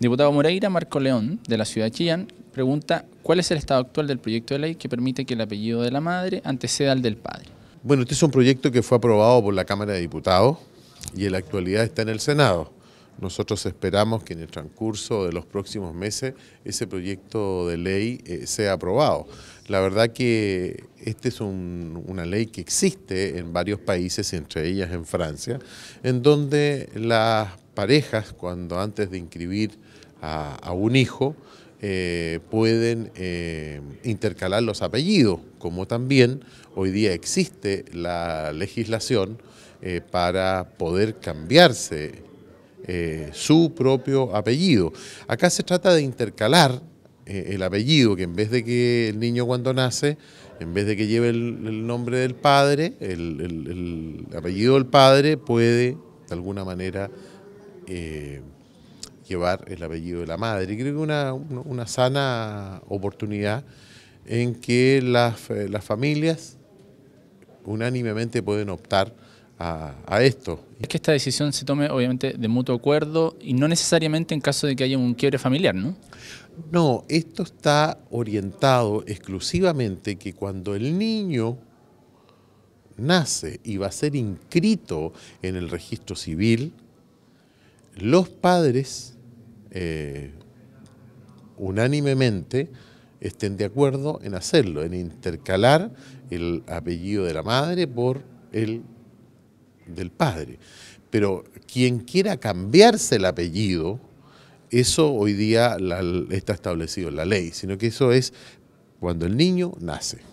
Diputado Moreira Marco León, de la ciudad de Chillán, pregunta cuál es el estado actual del proyecto de ley que permite que el apellido de la madre anteceda al del padre. Bueno, este es un proyecto que fue aprobado por la Cámara de Diputados y en la actualidad está en el Senado. Nosotros esperamos que en el transcurso de los próximos meses ese proyecto de ley eh, sea aprobado. La verdad que esta es una ley que existe en varios países, entre ellas en Francia, en donde las parejas, cuando antes de inscribir a, un hijo, eh, pueden eh, intercalar los apellidos, como también hoy día existe la legislación eh, para poder cambiarse su propio apellido. Acá se trata de intercalar el apellido, que en vez de que el niño cuando nace, en vez de que lleve el, nombre del padre, el, el apellido del padre puede de alguna manera eh, llevar el apellido de la madre. Y creo que una, una sana oportunidad en que eh, las, familias unánimemente pueden optar a, a, esto. Es que esta decisión se tome obviamente de mutuo acuerdo y no necesariamente en caso de que haya un quiebre familiar, ¿no? No, esto está orientado exclusivamente que cuando el niño nace y va a ser inscrito en el registro civil, los padres eh, unánimemente estén de acuerdo en hacerlo, en intercalar el apellido de la madre por el del padre. Pero quien quiera cambiarse el apellido, eso hoy día está establecido en la ley, sino que eso es cuando el niño nace.